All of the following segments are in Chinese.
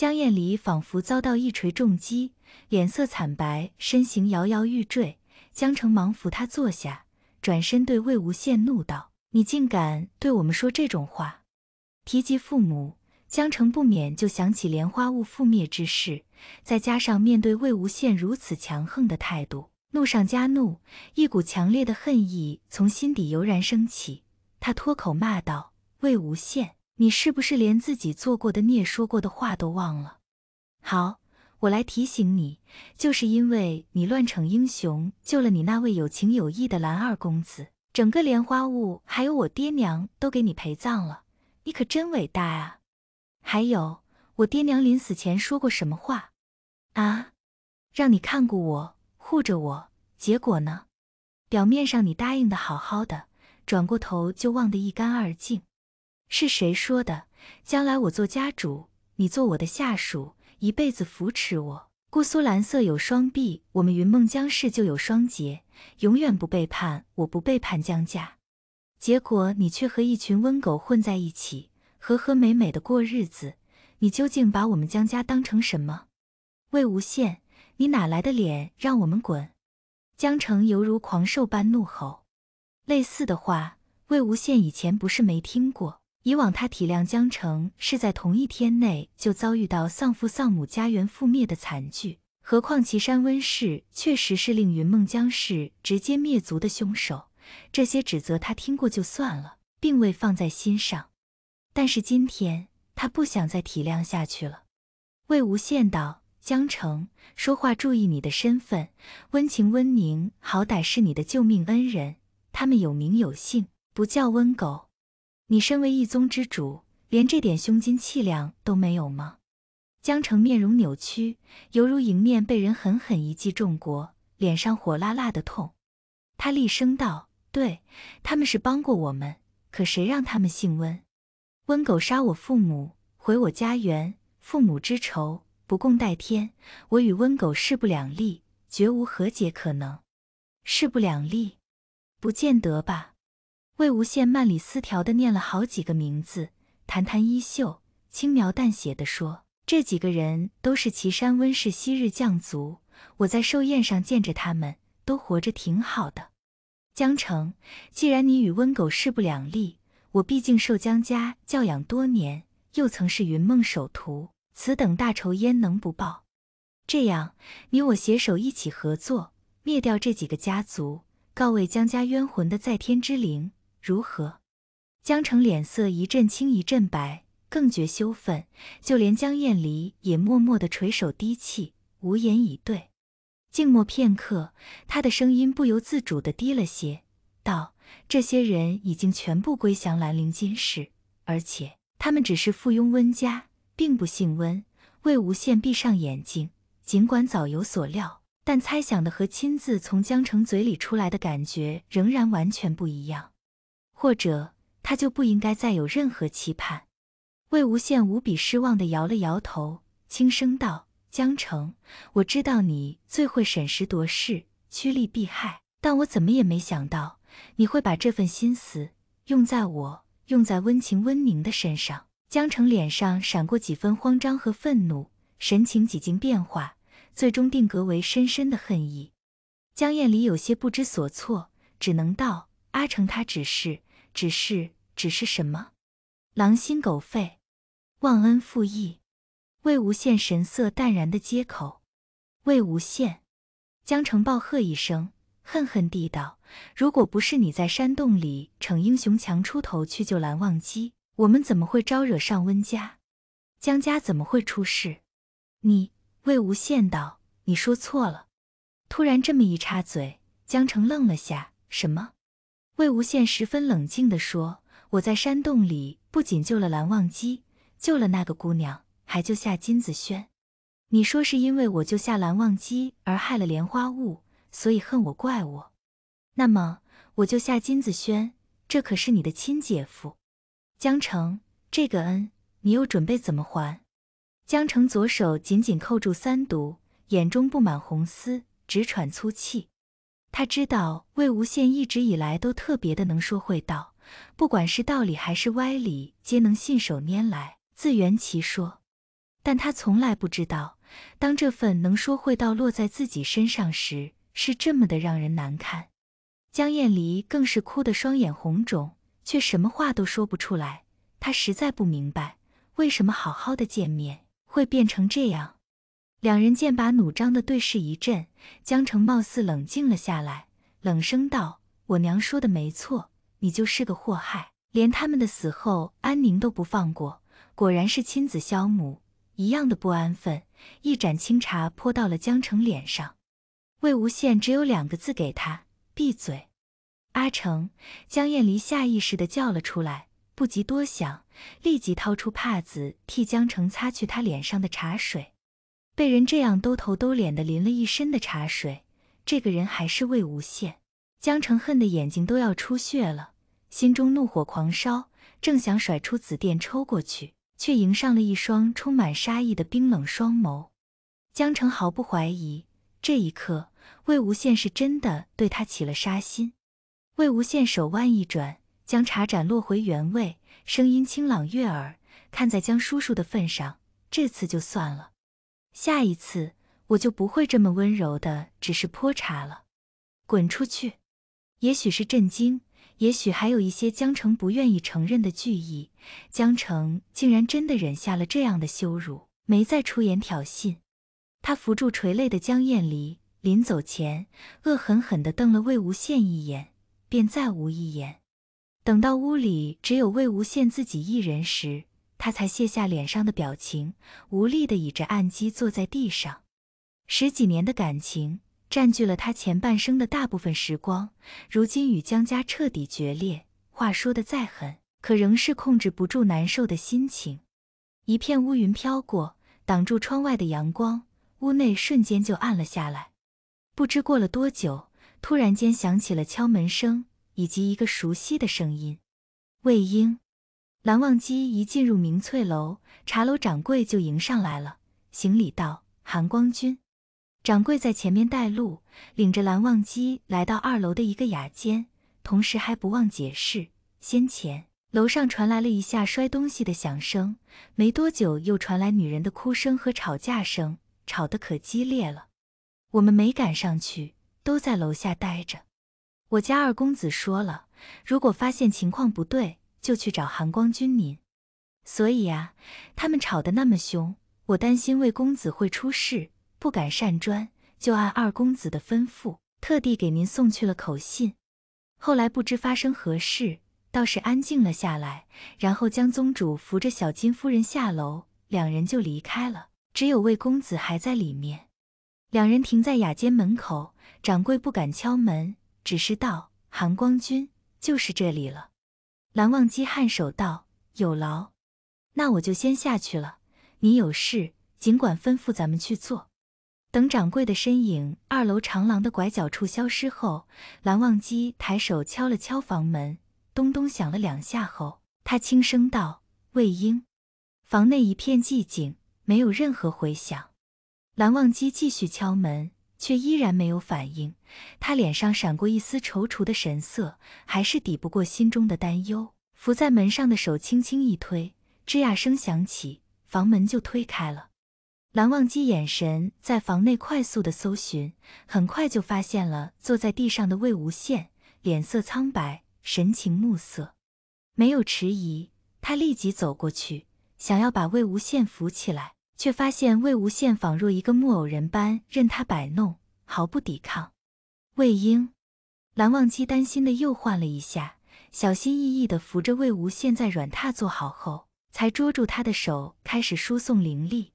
江艳离仿佛遭到一锤重击，脸色惨白，身形摇摇欲坠。江澄忙扶他坐下，转身对魏无羡怒道：“你竟敢对我们说这种话！”提及父母，江澄不免就想起莲花坞覆灭之事，再加上面对魏无羡如此强横的态度，怒上加怒，一股强烈的恨意从心底油然升起。他脱口骂道：“魏无羡！”你是不是连自己做过的孽、说过的话都忘了？好，我来提醒你，就是因为你乱逞英雄，救了你那位有情有义的蓝二公子，整个莲花坞还有我爹娘都给你陪葬了，你可真伟大啊！还有，我爹娘临死前说过什么话？啊，让你看顾我、护着我，结果呢？表面上你答应的好好的，转过头就忘得一干二净。是谁说的？将来我做家主，你做我的下属，一辈子扶持我。姑苏蓝色有双臂，我们云梦江氏就有双杰，永远不背叛我，不背叛江家。结果你却和一群瘟狗混在一起，和和美美的过日子。你究竟把我们江家当成什么？魏无羡，你哪来的脸让我们滚？江澄犹如狂兽般怒吼。类似的话，魏无羡以前不是没听过。以往他体谅江澄是在同一天内就遭遇到丧父丧母、家园覆灭的惨剧，何况岐山温氏确实是令云梦江氏直接灭族的凶手。这些指责他听过就算了，并未放在心上。但是今天他不想再体谅下去了。魏无羡道：“江澄，说话注意你的身份。温晴、温宁好歹是你的救命恩人，他们有名有姓，不叫温狗。”你身为一宗之主，连这点胸襟气量都没有吗？江城面容扭曲，犹如迎面被人狠狠一记重国，脸上火辣辣的痛。他厉声道：“对，他们是帮过我们，可谁让他们姓温？温狗杀我父母，毁我家园，父母之仇不共戴天。我与温狗势不两立，绝无和解可能。势不两立，不见得吧？”魏无羡慢里思条的念了好几个名字，弹弹衣袖，轻描淡写的说：“这几个人都是岐山温氏昔日将族，我在寿宴上见着他们，都活着挺好的。”江澄，既然你与温狗势不两立，我毕竟受江家教养多年，又曾是云梦首徒，此等大仇焉能不报？这样，你我携手一起合作，灭掉这几个家族，告慰江家冤魂的在天之灵。如何？江澄脸色一阵青一阵白，更觉羞愤。就连江燕离也默默的垂首低气，无言以对。静默片刻，他的声音不由自主的低了些，道：“这些人已经全部归降兰陵金氏，而且他们只是附庸温家，并不姓温。”魏无羡闭上眼睛，尽管早有所料，但猜想的和亲自从江澄嘴里出来的感觉仍然完全不一样。或者他就不应该再有任何期盼。魏无羡无比失望地摇了摇头，轻声道：“江城，我知道你最会审时度势、趋利避害，但我怎么也没想到你会把这份心思用在我、用在温情温宁的身上。”江澄脸上闪过几分慌张和愤怒，神情几经变化，最终定格为深深的恨意。江厌离有些不知所措，只能道：“阿城，他只是……”只是，只是什么？狼心狗肺，忘恩负义。魏无羡神色淡然的接口。魏无羡，江澄暴喝一声，恨恨地道：“如果不是你在山洞里逞英雄强出头去救蓝忘机，我们怎么会招惹上温家？江家怎么会出事？”你，魏无羡道：“你说错了。”突然这么一插嘴，江澄愣了下：“什么？”魏无羡十分冷静地说：“我在山洞里不仅救了蓝忘机，救了那个姑娘，还救下金子轩。你说是因为我救下蓝忘机而害了莲花坞，所以恨我、怪我？那么我救下金子轩，这可是你的亲姐夫，江澄。这个恩，你又准备怎么还？”江澄左手紧紧扣住三毒，眼中布满红丝，直喘粗气。他知道魏无羡一直以来都特别的能说会道，不管是道理还是歪理，皆能信手拈来，自圆其说。但他从来不知道，当这份能说会道落在自己身上时，是这么的让人难堪。江厌离更是哭得双眼红肿，却什么话都说不出来。她实在不明白，为什么好好的见面会变成这样。两人剑拔弩张的对视一阵，江澄貌似冷静了下来，冷声道：“我娘说的没错，你就是个祸害，连他们的死后安宁都不放过。果然是亲子消母一样的不安分。”一盏清茶泼到了江澄脸上，魏无羡只有两个字给他：“闭嘴。”阿澄，江厌离下意识的叫了出来，不及多想，立即掏出帕子替江澄擦去他脸上的茶水。被人这样兜头兜脸的淋了一身的茶水，这个人还是魏无羡。江澄恨的眼睛都要出血了，心中怒火狂烧，正想甩出紫电抽过去，却迎上了一双充满杀意的冰冷双眸。江澄毫不怀疑，这一刻，魏无羡是真的对他起了杀心。魏无羡手腕一转，将茶盏落回原位，声音清朗悦耳：“看在江叔叔的份上，这次就算了。”下一次我就不会这么温柔的，只是泼茶了。滚出去！也许是震惊，也许还有一些江澄不愿意承认的惧意。江澄竟然真的忍下了这样的羞辱，没再出言挑衅。他扶住垂泪的江厌离，临走前恶狠狠地瞪了魏无羡一眼，便再无一言。等到屋里只有魏无羡自己一人时，他才卸下脸上的表情，无力地倚着案几坐在地上。十几年的感情占据了他前半生的大部分时光，如今与江家彻底决裂，话说的再狠，可仍是控制不住难受的心情。一片乌云飘过，挡住窗外的阳光，屋内瞬间就暗了下来。不知过了多久，突然间响起了敲门声，以及一个熟悉的声音——魏婴。蓝忘机一进入明翠楼，茶楼掌柜就迎上来了，行礼道：“韩光君。”掌柜在前面带路，领着蓝忘机来到二楼的一个雅间，同时还不忘解释：“先前楼上传来了一下摔东西的响声，没多久又传来女人的哭声和吵架声，吵得可激烈了。我们没敢上去，都在楼下待着。我家二公子说了，如果发现情况不对。”就去找韩光君您，所以呀，他们吵得那么凶，我担心魏公子会出事，不敢擅专，就按二公子的吩咐，特地给您送去了口信。后来不知发生何事，倒是安静了下来，然后将宗主扶着小金夫人下楼，两人就离开了，只有魏公子还在里面。两人停在雅间门口，掌柜不敢敲门，只是道：“韩光君，就是这里了。”蓝忘机颔首道：“有劳，那我就先下去了。你有事尽管吩咐，咱们去做。”等掌柜的身影二楼长廊的拐角处消失后，蓝忘机抬手敲了敲房门，咚咚响了两下后，他轻声道：“魏婴。”房内一片寂静，没有任何回响。蓝忘机继续敲门。却依然没有反应，他脸上闪过一丝踌躇的神色，还是抵不过心中的担忧。扶在门上的手轻轻一推，吱呀声响起，房门就推开了。蓝忘机眼神在房内快速的搜寻，很快就发现了坐在地上的魏无羡，脸色苍白，神情木色，没有迟疑，他立即走过去，想要把魏无羡扶起来。却发现魏无羡仿若一个木偶人般任他摆弄，毫不抵抗。魏婴、蓝忘机担心的又换了一下，小心翼翼地扶着魏无羡在软榻坐好后，才捉住他的手开始输送灵力。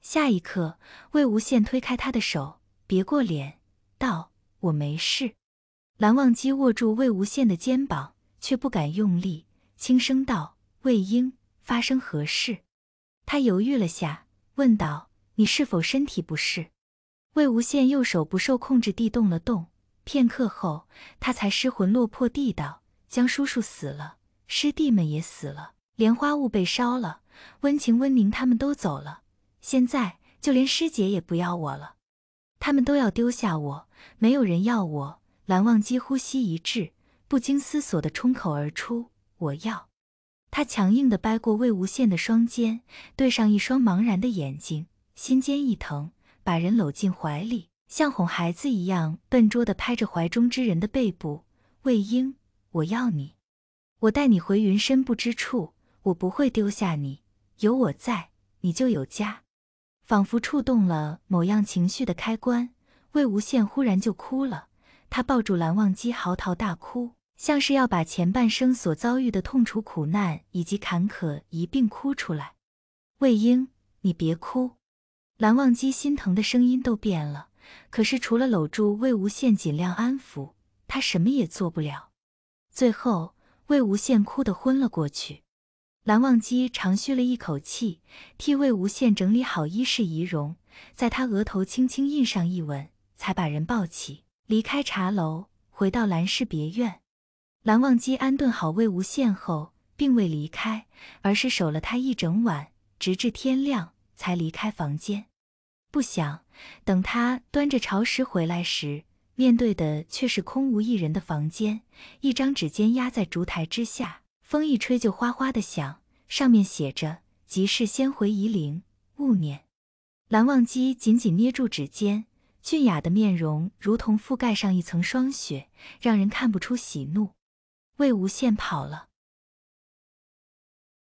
下一刻，魏无羡推开他的手，别过脸道：“我没事。”蓝忘机握住魏无羡的肩膀，却不敢用力，轻声道：“魏婴，发生何事？”他犹豫了下。问道：“你是否身体不适？”魏无羡右手不受控制地动了动，片刻后，他才失魂落魄地道：“江叔叔死了，师弟们也死了，莲花坞被烧了，温情、温宁他们都走了，现在就连师姐也不要我了，他们都要丢下我，没有人要我。”蓝忘机呼吸一滞，不经思索地冲口而出：“我要。”他强硬地掰过魏无羡的双肩，对上一双茫然的眼睛，心尖一疼，把人搂进怀里，像哄孩子一样笨拙地拍着怀中之人的背部。魏婴，我要你，我带你回云深不知处，我不会丢下你，有我在，你就有家。仿佛触动了某样情绪的开关，魏无羡忽然就哭了，他抱住蓝忘机，嚎啕大哭。像是要把前半生所遭遇的痛楚、苦难以及坎坷一并哭出来。魏婴，你别哭！蓝忘机心疼的声音都变了，可是除了搂住魏无羡，尽量安抚他，什么也做不了。最后，魏无羡哭得昏了过去。蓝忘机长吁了一口气，替魏无羡整理好衣饰仪容，在他额头轻轻印上一吻，才把人抱起离开茶楼，回到蓝氏别院。蓝忘机安顿好魏无羡后，并未离开，而是守了他一整晚，直至天亮才离开房间。不想等他端着朝食回来时，面对的却是空无一人的房间，一张纸尖压在烛台之下，风一吹就哗哗的响，上面写着：“急事先回夷陵，勿念。”蓝忘机紧紧捏住指尖，俊雅的面容如同覆盖上一层霜雪，让人看不出喜怒。魏无羡跑了。